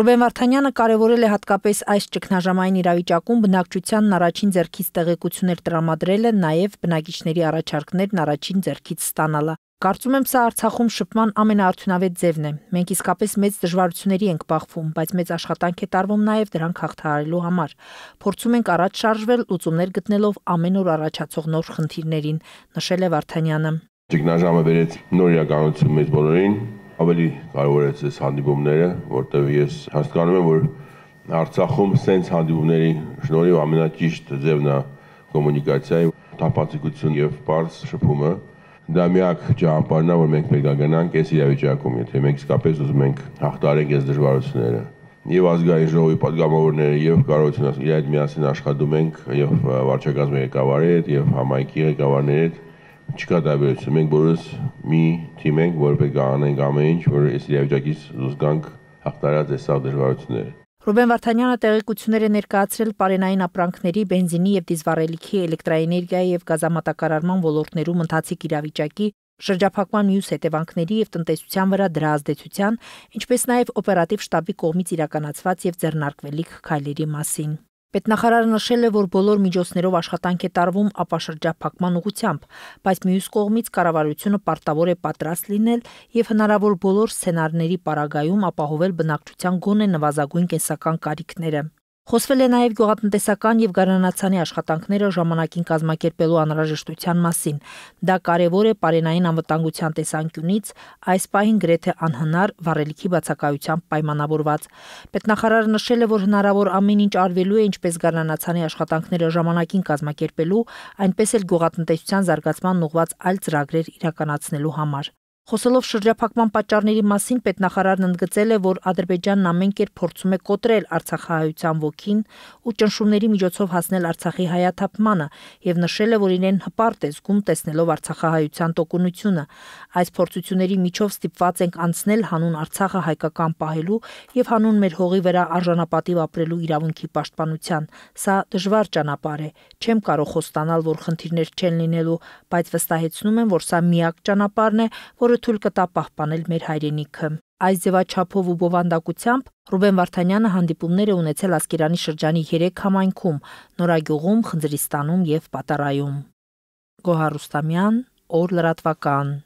Ռուբեն Վարդանյանը կարևորել է հատկապես այս ճգնաժամային իրավիճակում բնակչությանն առաջին ձեռքից տեղեկություններ տրամադրելը, նաև բնակիչների առաջարկներն առաջին ձեռքից ստանալը։ Կարծում եմ, սա Արցախում շփման ամենաարդյունավետ ձևն է։ Մենք իսկապես մեծ դժվարությունների ենք բախվում, բայց մեծ աշխատանք է տարվում նաև դրանք հաղթահարելու համար։ Փորձում ենք առաջ շարժվել լուծումներ գտնելով ամեն օր առաջացող նոր խնդիրներին, նշել է Վարդանյանը։ Ճգնաժամը վերեց նոր իրականություն մեզ բոլորին, ավելի կարևորեց այս հանդիպումները, որտեղ ես հասկանում եմ, որ Արցախում սենց հանդիպումների շնորհիվ ամենաճիշտ ձևն է կոմունիկացիայի տապացիկություն եւ բարձ շփումը։ Դա միակ ճանապարհն է, որ մենք պետք է գնանք այս իրավիճակում, եթե մենք իսկապես ուզում ենք հաղթարենք այս դժվարությունները։ Եվ ազգային ժողովի падգամավորները եւ կառավարությունը իր այդ միասին աշխատում ենք եւ վարչակազմի ղեկավարի հետ եւ համայնքի ղեկավարների հետ չկա դավերություն։ Մենք բոլորս մի թիմ ենք, որը կանենք ամեն ինչ, որ այս իրավիճակից զուգանք հաղթարած այս դժվարությունները։ Ռուբեն Վարդանյանը տեղեկություններ է ներկայացրել Պարենային ապրանքների, բենզինի եւ դիզվարելիքի, էլեկտրակայանի եւ գազամատակարարման ոլորտներում ընթացիկ իրավիճակի շրջափակման մյուս հետևանքների եւ տնտեսության վրա դրա ազդեցության, ինչպես նաեւ օպերատիվ շտաբի կողմից իրականացված եւ ձեռնարկվելիք քայլերի մասին։ Պետնախարարը նշել է, որ բոլոր միջոցներով աշխատանք է տարվում ապաշրջափակման ուղությամբ, բայց մյուս կողմից կառավարությունը պարտավոր է պատրաստ լինել եւ հնարավոր բոլոր սցենարների պարագայում ապահովել բնակչության գոնե նվազագույն կենսական կարիքները։ Խոսվել է նաև գյուղատնտեսական եւ գարանացանի աշխատանքները ժամանակին կազմակերպելու անհրաժեշտության մասին։ Դա կարևոր է Պարենային անվտանգության տեսանկյունից, այս պահին գրեթե անհնար վառելիքի բացակայությամբ պայմանավորված։ Պետնախարարը նշել է, որ հնարավոր ամեն ինչ արվելու է ինչպես գարանացանի աշխատանքները ժամանակին կազմակերպելու, այնպես էլ գյուղատնտեսության զարգացման ուղղված այլ ծրագրեր իրականացնելու համար։ Խոսելով շրջափակման պատճառների մասին պետնախարարն ընդգծել է, որ Ադրբեջանն ամեն կերպ փորձում է կոտրել Արցախահայության ոգին ու ճնշումների միջոցով հասնել Արցախի հայաթափմանը եւ նշել է, որ իրեն հպարտ է զգում տեսնելով Արցախահայության տոկունությունը։ Այս փորձությունների միջով ստիպված ենք անցնել հանուն Արցախը հայկական պահելու եւ հանուն մեր հողի վրա արժանապատիվ ապրելու իրավունքի պաշտպանության։ Սա դժվար ճանապարհ է։ Չեմ կարող խոստանալ, որ խնդիրներ չեն լինելու, բայց վստահեցնում եմ, որ սա միակ ճանապարհն է, որ որը թույլ կտա պահպանել մեր հայրենիքը։ Այս ձևաչափով ու բովանդակությամբ Ռուբեն Վարդանյանը հանդիպումներ է ունեցել Ասկերանի շրջանի 3 համայնքում՝ Նորագյուղում, Խնձրիստանում եւ Պատարայում։ Գոհար Ռուստամյան, օր լրատվական։